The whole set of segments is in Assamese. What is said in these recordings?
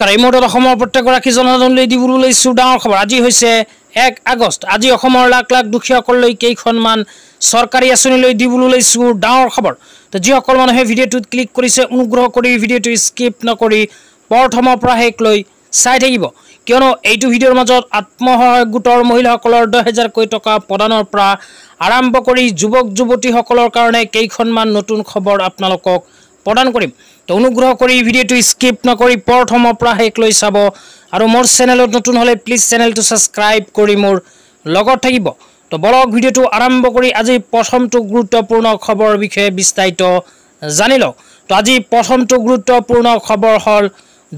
প্ৰাইমৰত অসমৰ প্ৰত্যেকগৰাকী জনজনলৈ দিবলৈ ডাঙৰ খবৰ আজি হৈছে এক আগষ্ট আজি অসমৰ লাখ লাখ দুখীয়াসকললৈ কেইখনমান চৰকাৰী আঁচনিলৈ দিবলৈ ডাঙৰ খবৰ তো যিসকল মানুহে ভিডিঅ'টোত ক্লিক কৰিছে অনুগ্ৰহ কৰি ভিডিঅ'টো স্কিপ নকৰি প্ৰথমৰ পৰা শেষ লৈ চাই থাকিব কিয়নো এইটো ভিডিঅ'ৰ মাজত আত্মসহায়ক গোটৰ মহিলাসকলৰ দহ হেজাৰকৈ টকা প্ৰদানৰ পৰা আৰম্ভ কৰি যুৱক যুৱতীসকলৰ কাৰণে কেইখনমান নতুন খবৰ আপোনালোকক প্ৰদান কৰিম তো অনুগ্ৰহ কৰি ভিডিঅ'টো স্কিপ নকৰি প্ৰথমৰ পৰা শেষ লৈ চাব আৰু মোৰ চেনেলত নতুন হ'লে প্লিজ চেনেলটো ছাবস্ক্ৰাইব কৰি মোৰ লগত থাকিব তো বলক ভিডিঅ'টো আৰম্ভ কৰি আজি প্ৰথমটো গুৰুত্বপূৰ্ণ খবৰৰ বিষয়ে বিস্তাৰিত জানি লওক তো আজি প্ৰথমটো গুৰুত্বপূৰ্ণ খবৰ হ'ল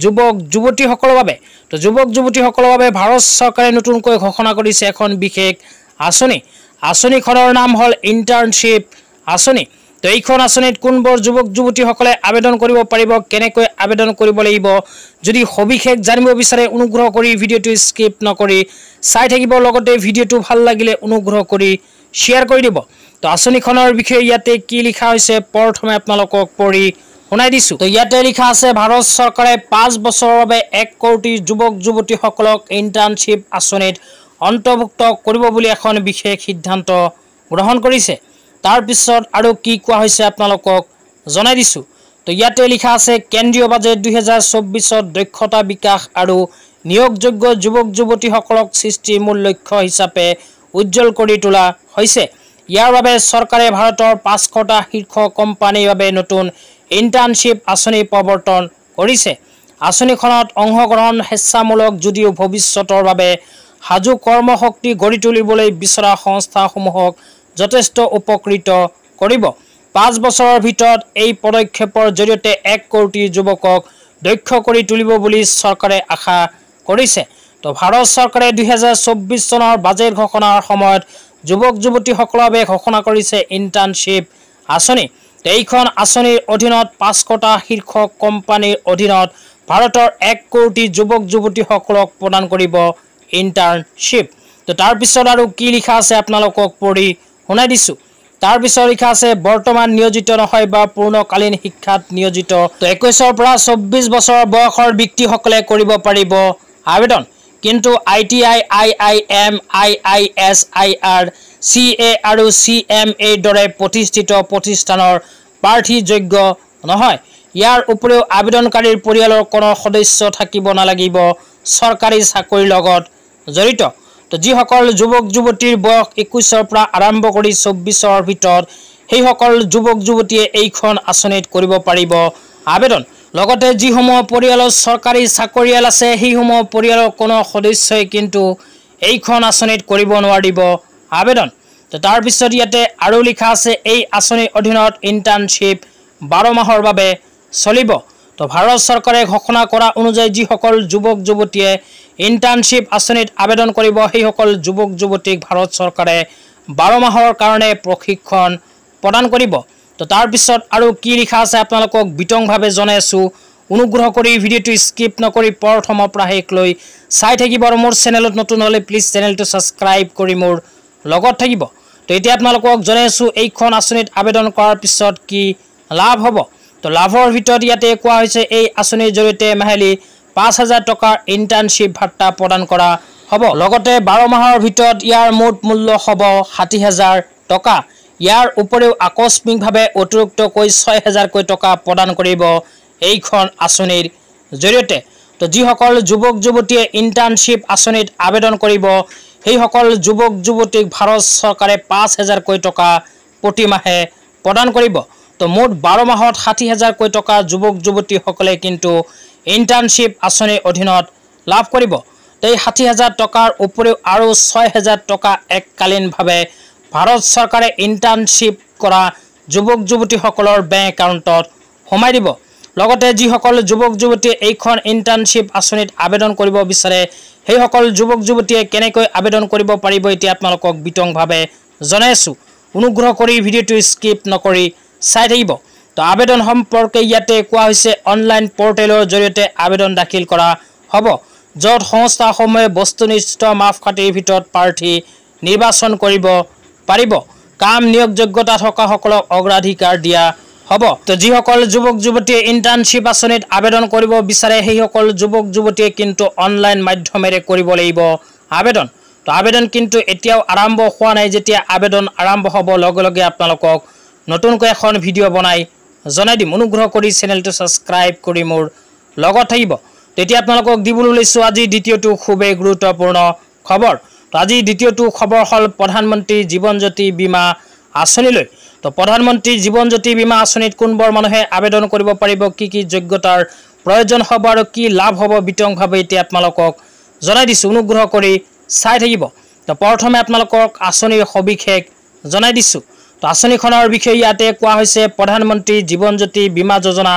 যুৱক যুৱতীসকলৰ বাবে তো যুৱক যুৱতীসকলৰ বাবে ভাৰত চৰকাৰে নতুনকৈ ঘোষণা কৰিছে এখন বিশেষ আঁচনি আঁচনিখনৰ নাম হ'ল ইণ্টাৰ্ণশ্বিপ আঁচনি তো এইখন আসনিত কোনবোৰ যুবক যুবতী সকলে আবেদন কৰিব পাৰিব কেনে কৈ আবেদন কৰিব লাগিব যদি হবিখেক জানিব বিচাৰে অনুগ্ৰহ কৰি ভিডিওটো স্কিপ নকৰি চাই থাকিব লগতে ভিডিওটো ভাল লাগিলে অনুগ্ৰহ কৰি শেয়াৰ কৰি দিব তো আসনিখনৰ বিষয়ে ইয়াতে কি লিখা হৈছে প্ৰথমে আপোনালোকক পঢ়ি শুনাই দিছো তো ইয়াতে লিখা আছে ভাৰত চৰকাৰে 5 বছৰৰ বাবে 1 কোটি যুবক যুবতী সকলক ইন্টাৰ্নশিপ আসনিত অন্তৰ্ভুক্ত কৰিব বুলি এখন বিশেষ সিদ্ধান্ত গ্ৰহণ কৰিছে তাৰপিছত আৰু কি কোৱা হৈছে আপোনালোকক জনাই দিছোঁ তো ইয়াতে লিখা আছে কেন্দ্ৰীয় বাজেট দুহেজাৰ চৌব্বিছত দক্ষতা বিকাশ আৰু নিয়োগযোগ্য যুৱক যুৱতীসকলক সৃষ্টিৰ মূল লক্ষ্য হিচাপে উজ্জ্বল কৰি তোলা হৈছে ইয়াৰ বাবে চৰকাৰে ভাৰতৰ পাঁচশটা শীৰ্ষ কোম্পানীৰ বাবে নতুন ইণ্টাৰ্ণশ্বিপ আঁচনি প্ৰৱৰ্তন কৰিছে আঁচনিখনত অংশগ্ৰহণ স্বেচ্ছামূলক যদিও ভৱিষ্যতৰ বাবে সাজু কৰ্মশক্তি গঢ়ি তুলিবলৈ বিচৰা সংস্থাসমূহক যথেষ্ট উপকৃত কৰিব পাঁচ বছৰৰ ভিতৰত এই পদক্ষেপৰ জৰিয়তে এক কোটি যুৱকক দক্ষ কৰি তুলিব বুলি চৰকাৰে আশা কৰিছে তো ভাৰত চৰকাৰে দুহেজাৰ চৌব্বিছ চনৰ বাজেট ঘোষণাৰ সময়ত যুৱক যুৱতীসকলৰ বাবে ঘোষণা কৰিছে ইণ্টাৰ্ণশ্বিপ আঁচনি এইখন আঁচনিৰ অধীনত পাঁচশটা শীৰ্ষ কোম্পানীৰ অধীনত ভাৰতৰ এক কোটি যুৱক যুৱতীসকলক প্ৰদান কৰিব ইণ্টাৰ্ণশ্বিপ তো তাৰপিছত আৰু কি লিখা আছে আপোনালোকক পঢ়ি শুনাই দিছোঁ তাৰপিছত লিখা আছে বৰ্তমান নিয়োজিত নহয় বা পূৰ্ণকালীন শিক্ষাত নিয়োজিত তো একৈছৰ পৰা চৌব্বিছ বছৰ বয়সৰ ব্যক্তিসকলে কৰিব পাৰিব আবেদন কিন্তু I T I I I M I I S I R C A আৰু চি এম এৰ দৰে প্ৰতিষ্ঠিত প্ৰতিষ্ঠানৰ প্ৰাৰ্থী যোগ্য নহয় ইয়াৰ উপৰিও আবেদনকাৰীৰ পৰিয়ালৰ কোনো সদস্য থাকিব নালাগিব চৰকাৰী চাকৰিৰ লগত জড়িত তো যখন যুবক যুবতীৰ বয়স একুশেৰ পৰ আৰম্ভ কৰে চব্বিশেৰ ভিতৰ সেই সকল যুবক যুবতীয় এইখন আসনিত পাৰিব আবেদন লগতে যুহ পরিয়াল সরকারি চাকরিয়াল আছে সেইসমূহ পরিয়ালর কোনো সদস্যই কিন্তু এইখন আসনিত করব আবেদন তো তারপর ইয়াতে আরো লিখা আছে এই আসনির অধীনত ইন্টার্নশিপ বারো মাহর চলিব তো ভারত সরকারে ঘোষণা করা অনুযায়ী যখন যুবক যুবতীয় ইন্টাৰ্নশিপ আসনিত আবেদন কৰিব সেই সকল যুবক যুবতীক ভাৰত সৰকাৰে বাৰো মাহৰ কাৰণে প্ৰশিক্ষণ প্ৰদান কৰব তো তাৰপৰ আৰু কি লিখা আছে আপনার বিতংভাবে জনাইছো অনুগ্রহ করে ভিডিওটি স্কিপ নকি প্রথমপরা শেষ লো চাই থাকিব আর মোট চ্যানেল নতুন হলে প্লিজ চ্যানেলটি সাবস্ক্রাইব করে মোর থাকিব তো এটা আপনার জনাইছো এইখান আসনিত আবেদন করার পিছত কি লাভ হব তো লাভৰ ভিতৰত ইয়াতে কোৱা হৈছে এই আসনিৰ জড়িয়ে মাহিলী পাঁচ হাজাৰ টাকাৰ ইন্টাৰ্নশিপ ভাট্টা প্ৰদান কৰা হব লগতে বাৰো মাহৰ ভিতৰত ইয়াৰ মুঠ মূল্য হব ষাঠি হাজাৰ টকা ইয়াৰ উপৰিও আকস্মিকভাৱে অতিৰিক্তকৈ ছয় হেজাৰকৈ টকা প্ৰদান কৰিব এইখন আঁচনিৰ জৰিয়তে তো যিসকল যুৱক যুৱতীয়ে ইণ্টাৰ্ণশ্বিপ আঁচনিত আবেদন কৰিব সেইসকল যুৱক যুৱতীক ভাৰত চৰকাৰে পাঁচ হেজাৰকৈ টকা প্ৰতিমাহে প্ৰদান কৰিব তো মুঠ বাৰ মাহত ষাঠি হেজাৰকৈ টকা যুৱক যুৱতীসকলে কিন্তু ইণ্টাৰ্ণশ্বিপ আঁচনিৰ অধীনত লাভ কৰিব এই ষাঠি হাজাৰ টকাৰ উপৰিও আৰু ছয় হেজাৰ টকা এককালীনভাৱে ভাৰত চৰকাৰে ইণ্টাৰ্ণশ্বিপ কৰা যুৱক যুৱতীসকলৰ বেংক একাউণ্টত সোমাই দিব লগতে যিসকল যুৱক যুৱতীয়ে এইখন ইণ্টাৰ্ণশ্বিপ আঁচনিত আবেদন কৰিব বিচাৰে সেইসকল যুৱক যুৱতীয়ে কেনেকৈ আবেদন কৰিব পাৰিব এতিয়া আপোনালোকক বিতংভাৱে জনাইছোঁ অনুগ্ৰহ কৰি ভিডিঅ'টো স্কিপ নকৰি চাই থাকিব তো আবেদন সম্পৰ্কে ইয়াতে কোৱা হৈছে অনলাইন পোৰ্টেলৰ জৰিয়তে আবেদন দাখিল কৰা হ'ব যত সংস্থাসমূহে বস্তুনিষ্ঠ মাপকাঠিৰ ভিতৰত প্ৰাৰ্থী নিৰ্বাচন কৰিব পাৰিব কাম নিয়োগযোগ্যতা থকাসকলক অগ্ৰাধিকাৰ দিয়া হ'ব তো যিসকল যুৱক যুৱতীয়ে ইণ্টাৰ্ণশ্বিপ আঁচনিত আবেদন কৰিব বিচাৰে সেইসকল যুৱক যুৱতীয়ে কিন্তু অনলাইন মাধ্যমেৰে কৰিব লাগিব আবেদন তো আবেদন কিন্তু এতিয়াও আৰম্ভ হোৱা নাই যেতিয়া আবেদন আৰম্ভ হ'ব লগে লগে আপোনালোকক নতুনকৈ এখন ভিডিঅ' বনায় জনাই দিম অনুগ্ৰহ কৰে চ্যানেলটা সাবস্ক্ৰাইব মোৰ লগত থাকিব তেতিয়া আপোনালোকক দিবলৈ লৈছো আজি দ্বিতীয়টো খুবই গুৰুত্বপূৰ্ণ খবৰ তো আজি দ্বিতীয়টো খবৰ হল প্ৰধানমন্ত্ৰী জীবনজ্যোতি বীমা আসনি তো জীৱন জ্যোতি বীমা আসনি কোনবৰ মানুহে আবেদন কৰিব পাৰিব কি কি যোগ্যতাৰ প্ৰয়োজন হব আৰু কি লাভ হব বিতংভাৱে এতিয়া আপোনালোকক জনাই দিছো অনুগ্ৰহ কৰি চাই থাকিব তো প্ৰথমে আপোনালোকক আসনিৰ সবিশেষ জনাই দিছো আঁচনিখনৰ বিষয়ে ইয়াতে কোৱা হৈছে প্ৰধানমন্ত্ৰী জীৱনজ্যোতি বীমা যোজনা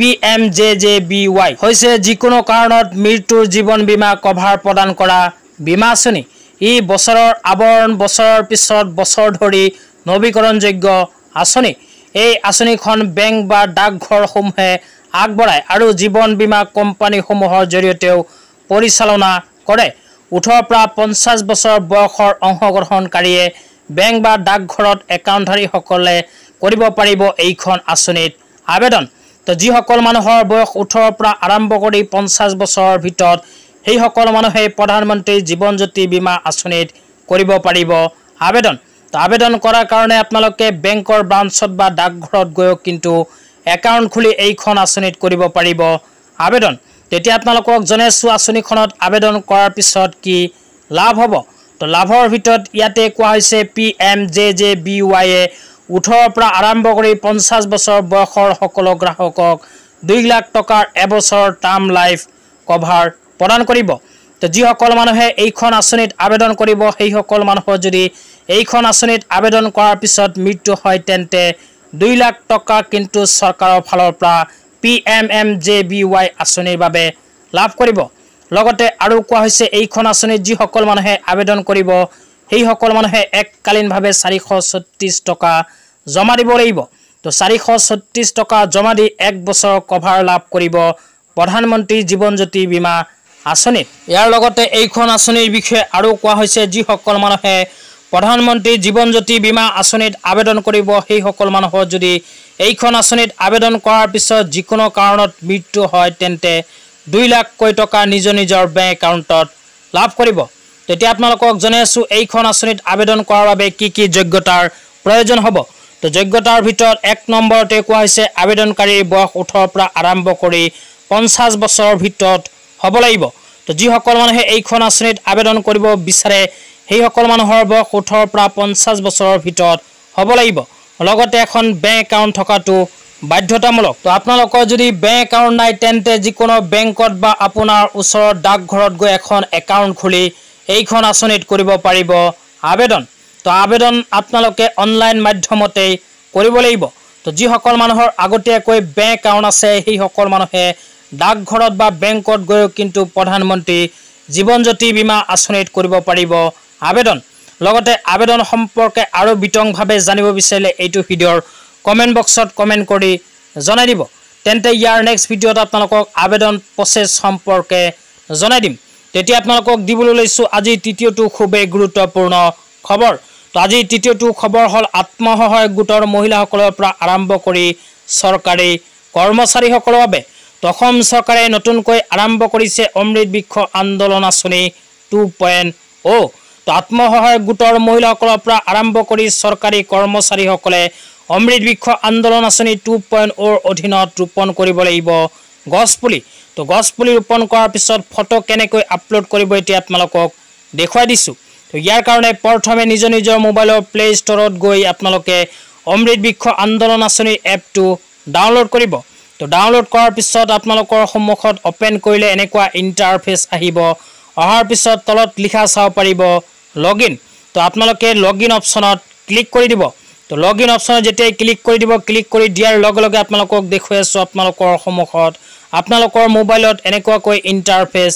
P M J J B Y হৈছে যিকোনো কাৰণত মৃত্যুৰ জীৱন বীমা কভাৰ প্ৰদান কৰা বীমা আঁচনি ই বছৰৰ আৱৰণ বছৰৰ পিছত বছৰ ধৰি নবীকৰণযোগ্য আঁচনি এই আঁচনিখন বেংক বা ডাকঘৰসমূহে আগবঢ়ায় আৰু জীৱন বীমা কোম্পানীসমূহৰ জৰিয়তেও পৰিচালনা কৰে ওঠৰৰ পৰা পঞ্চাছ বছৰ বয়সৰ অংশগ্ৰহণকাৰীয়ে বেংক বা ডাকঘৰত একাউণ্টধাৰীসকলে কৰিব পাৰিব এইখন আঁচনিত আবেদন তো যিসকল মানুহৰ বয়স ওঠৰৰ পৰা আৰম্ভ কৰি পঞ্চাছ বছৰৰ ভিতৰত সেইসকল মানুহে প্ৰধানমন্ত্ৰী জীৱনজ্যোতি বীমা আঁচনিত কৰিব পাৰিব আবেদন তো আবেদন কৰাৰ কাৰণে আপোনালোকে বেংকৰ ব্ৰাঞ্চত বা ডাকঘৰত গৈও কিন্তু একাউণ্ট খুলি এইখন আঁচনিত কৰিব পাৰিব আবেদন তেতিয়া আপোনালোকক জনাইছোঁ আঁচনিখনত আবেদন কৰাৰ পিছত কি লাভ হ'ব তো লাভৰ ভিতৰত ইয়াতে কোৱা হৈছে P M J J B ৱাইয়ে ওঠৰৰ পৰা আৰম্ভ কৰি পঞ্চাছ বছৰ বয়সৰ সকলো গ্ৰাহকক দুই লাখ টকাৰ এবছৰ টাৰ্ম লাইফ কভাৰ প্ৰদান কৰিব তো যিসকল মানুহে এইখন আঁচনিত আবেদন কৰিব সেইসকল মানুহৰ যদি এইখন আঁচনিত আবেদন কৰাৰ পিছত মৃত্যু হয় তেন্তে দুই লাখ টকা কিন্তু চৰকাৰৰ ফালৰ পৰা P M M J B Y আঁচনিৰ বাবে লাভ কৰিব লগতে আৰু কোৱা হৈছে এইখন আঁচনিত যিসকল মানুহে আবেদন কৰিব সেইসকল মানুহে এককালীনভাৱে চাৰিশ ছত্ৰিছ টকা জমা দিব লাগিব তো চাৰিশ ছত্ৰিছ টকা জমা দি এক বছৰ কভাৰ লাভ কৰিব প্ৰধানমন্ত্ৰী জীৱনজ্যোতি বীমা আঁচনিত ইয়াৰ লগতে এইখন আঁচনিৰ বিষয়ে আৰু কোৱা হৈছে যিসকল মানুহে প্ৰধানমন্ত্ৰী জীৱন জ্যোতি বীমা আঁচনিত আবেদন কৰিব সেইসকল মানুহৰ যদি এইখন আঁচনিত আবেদন কৰাৰ পিছত যিকোনো কাৰণত মৃত্যু হয় তেন্তে দুই লাখ কৈ টকা নিজৰ নিজৰ বেংক একাউণ্টত লাভ কৰিব তেতিয়া আপোনালোকক জনাইছোঁ এইখন আঁচনিত আবেদন কৰাৰ বাবে কি কি যোগ্যতাৰ প্ৰয়োজন হ'ব তো যোগ্যতাৰ ভিতৰত এক নম্বৰতে কোৱা হৈছে আবেদনকাৰীৰ বয়স ওঠৰৰ পৰা আৰম্ভ কৰি পঞ্চাছ বছৰৰ ভিতৰত হ'ব লাগিব তো যিসকল মানুহে এইখন আঁচনিত আবেদন কৰিব বিচাৰে সেইসকল মানুহৰ বয়স ওঠৰৰ পৰা পঞ্চাছ বছৰৰ ভিতৰত হ'ব লাগিব লগতে এখন বেংক একাউণ্ট থকাটো বাধ্যতামূলক তো আপোনালোকৰ যদি বেংক একাউণ্ট নাই তেন্তে যিকোনো বেংকত বা আপোনাৰ ওচৰৰ ডাকঘৰত গৈ এখন একাউণ্ট খুলি এইখন আঁচনিত কৰিব পাৰিব আবেদন তো আবেদন আপোনালোকে অনলাইন মাধ্যমতেই কৰিব লাগিব তো যিসকল মানুহৰ আগতীয়াকৈ বেংক একাউণ্ট আছে সেইসকল মানুহে ডাকঘৰত বা বেংকত গৈও কিন্তু প্ৰধানমন্ত্ৰী জীৱনজ্যোতি বীমা আঁচনিত কৰিব পাৰিব আবেদন লগতে আবেদন সম্পৰ্কে আৰু বিতংভাৱে জানিব বিচাৰিলে এইটো ভিডিঅ'ৰ কমেন্ট বক্সত কমেন্ট কৰি জনাই দিব তেন্তে ইয়াৰ নেক্সট ভিডিঅ'ত আপোনালোকক আবেদন প্ৰচেছ সম্পৰ্কে জনাই দিম তেতিয়া আপোনালোকক দিবলৈ লৈছোঁ আজি তৃতীয়টো খুবেই গুৰুত্বপূৰ্ণ খবৰ তো আজি তৃতীয়টো খবৰ হ'ল আত্মসহায়ক গোটৰ মহিলাসকলৰ পৰা আৰম্ভ কৰি চৰকাৰী কৰ্মচাৰীসকলৰ বাবে তো অসম চৰকাৰে নতুনকৈ আৰম্ভ কৰিছে অমৃত বৃক্ষ আন্দোলন আঁচনি টু পইণ্ট অ' তো আত্মসহায়ক গোটৰ মহিলাসকলৰ পৰা আৰম্ভ কৰি চৰকাৰী কৰ্মচাৰীসকলে অমৃত বৃক্ষ আন্দোলন আঁচনি টু পইণ্ট অ'ৰ অধীনত ৰোপণ কৰিব লাগিব গছপুলি তো গছপুলি ৰোপণ কৰাৰ পিছত ফটো কেনেকৈ আপলোড কৰিব এতিয়া আপোনালোকক দেখুৱাই দিছোঁ তো ইয়াৰ কাৰণে প্ৰথমে নিজৰ নিজৰ মোবাইলৰ প্লে ষ্ট'ৰত গৈ আপোনালোকে অমৃত বৃক্ষ আন্দোলন আঁচনিৰ এপটো ডাউনলোড কৰিব তো ডাউনলোড কৰাৰ পিছত আপোনালোকৰ সন্মুখত অ'পেন কৰিলে এনেকুৱা ইণ্টাৰফেচ আহিব অহাৰ পিছত তলত লিখা চাব পাৰিব লগ ইন তো আপোনালোকে লগ ইন অপশ্যনত ক্লিক কৰি দিব তো লগ ইন অপশ্যনত যেতিয়াই ক্লিক কৰি দিব ক্লিক কৰি দিয়াৰ লগে লগে আপোনালোকক দেখুৱাই আছোঁ আপোনালোকৰ সন্মুখত আপোনালোকৰ মোবাইলত এনেকুৱাকৈ ইণ্টাৰফেচ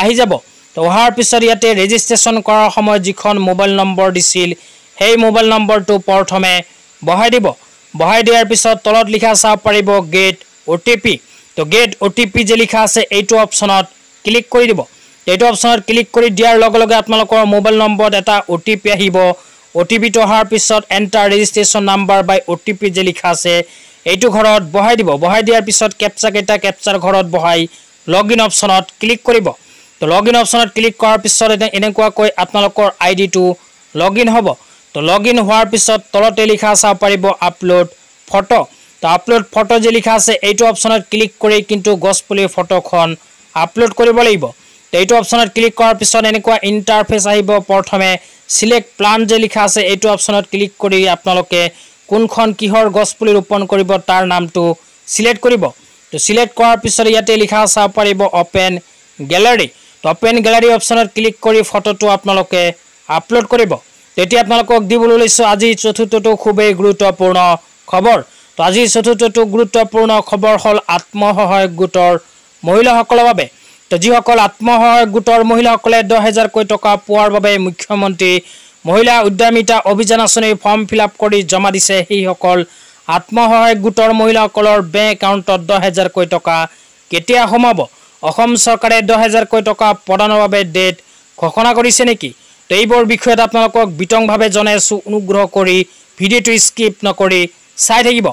আহি যাব তো অহাৰ পিছত ইয়াতে ৰেজিষ্ট্ৰেশ্যন কৰাৰ সময়ত যিখন মোবাইল নম্বৰ দিছিল সেই মোবাইল নম্বৰটো প্ৰথমে বহাই দিব বহাই দিয়াৰ পিছত তলত লিখা চাব পাৰিব গেট অ' টি পি তো গেট অ' টি পি যে লিখা আছে এইটো অপশ্যনত ক্লিক কৰি দিব এইটো অপশ্যনত ক্লিক কৰি দিয়াৰ লগে লগে আপোনালোকৰ মোবাইল নম্বৰত এটা অ' টি পি আহিব অটিপি অহাৰ পিছত enter registration number by OTP যে লিখা আছে এইটো ঘৰত বহাই দিব বহাই দিয়াৰ পিছত কেপচাকেইটা কেপচাৰ ঘৰত বহাই লগ ইন অপশ্যনত ক্লিক কৰিব তো লগ ইন অপশ্যনত ক্লিক কৰাৰ পিছত এনেকুৱাকৈ আপোনালোকৰ আই ডিটো লগ ইন হ'ব তো লগ ইন হোৱাৰ পিছত তলতে লিখা চাব পাৰিব আপলোড ফটো তো আপলোড ফটো যে লিখা আছে এইটো অপশ্যনত ক্লিক কৰি কিন্তু গছপুলিৰ ফটোখন আপলোড কৰিব লাগিব তো এইটো অপশ্যনত ক্লিক কৰাৰ পিছত এনেকুৱা ইণ্টাৰফেচ আহিব প্ৰথমে সিলেক্ট প্লান যে লিখা আছে এই অপশনত ক্লিক করে আপনাদের কোনখন কিহর গছপুলি রোপণ করব তার নামটো সিলেক্ট করব তো সিলেক্ট করার পিছনে ইয়াতে লিখা চাব পাৰিব অপেন গ্যালারি তো অপেন গ্যালারি অপশনত ক্লিক করে ফটোটো আপনাদের আপলোড করব এটা আপনার দিবলিছ আজি চতুর্থটো খুবই গুরুত্বপূর্ণ খবর তো আজি চতুর্থটো গুরুত্বপূর্ণ খবর হল আত্মসহায়ক গোটর মহিলা সকলের যিসকল আত্মসহায়ক গোটৰ মহিলাসকলে দহ হেজাৰকৈ টকা পোৱাৰ বাবে মুখ্যমন্ত্ৰী মহিলা উদ্যমিতা অভিযান আঁচনিৰ ফৰ্ম ফিল আপ কৰি জমা দিছে সেইসকল আত্মসহায়ক গোটৰ মহিলাসকলৰ বেংক একাউণ্টত দহ হেজাৰকৈ টকা কেতিয়া সোমাব অসম চৰকাৰে দহ হেজাৰকৈ টকা প্ৰদানৰ বাবে ডেট ঘোষণা কৰিছে নেকি তো এইবোৰ বিষয়ত আপোনালোকক বিতংভাৱে জনাইছোঁ অনুগ্ৰহ কৰি ভিডিঅ'টো স্কিপ নকৰি চাই থাকিব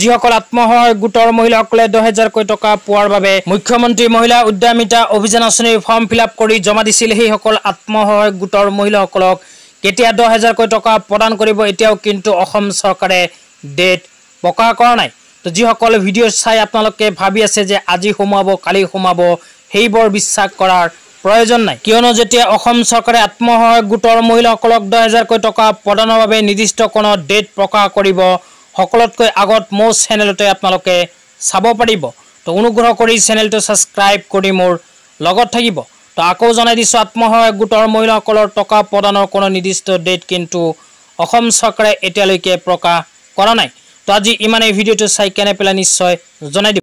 যিসকল আত্মসহায়ক গোটৰ মহিলাসকলে দহেজাৰকৈ টকা পোৱাৰ বাবে মুখ্যমন্ত্ৰী মহিলা উদ্যমিতা অভিযান আঁচনিৰ ফৰ্ম ফিল আপ কৰি জমা দিছিল সেইসকল আত্মসহায়ক গোটৰ মহিলাসকলক কেতিয়া দহ হেজাৰকৈ টকা প্ৰদান কৰিব এতিয়াও কিন্তু অসম চৰকাৰে ডেট প্ৰকাশ কৰা নাই তো যিসকল ভিডিঅ' চাই আপোনালোকে ভাবি আছে যে আজি সোমাব কালি সোমাব সেইবোৰ বিশ্বাস কৰাৰ প্ৰয়োজন নাই কিয়নো যেতিয়া অসম চৰকাৰে আত্মসহায়ক গোটৰ মহিলাসকলক দহ হেজাৰকৈ টকা প্ৰদানৰ বাবে নিৰ্দিষ্ট কোনো ডেট প্ৰকাশ কৰিব সকলতকৈ আগত মোৰ চেনেলতে আপোনালোকে চাব পাৰিব তো অনুগ্ৰহ কৰি চেনেলটো ছাবস্ক্ৰাইব কৰি মোৰ লগত থাকিব তো আকৌ জনাই দিছোঁ আত্মসহায়ক গোটৰ মহিলাসকলৰ টকা প্ৰদানৰ কোনো নিৰ্দিষ্ট ডেট কিন্তু অসম চৰকাৰে এতিয়ালৈকে প্ৰকাশ কৰা নাই তো আজি ইমানেই ভিডিঅ'টো চাই কেনে পেলাই নিশ্চয় জনাই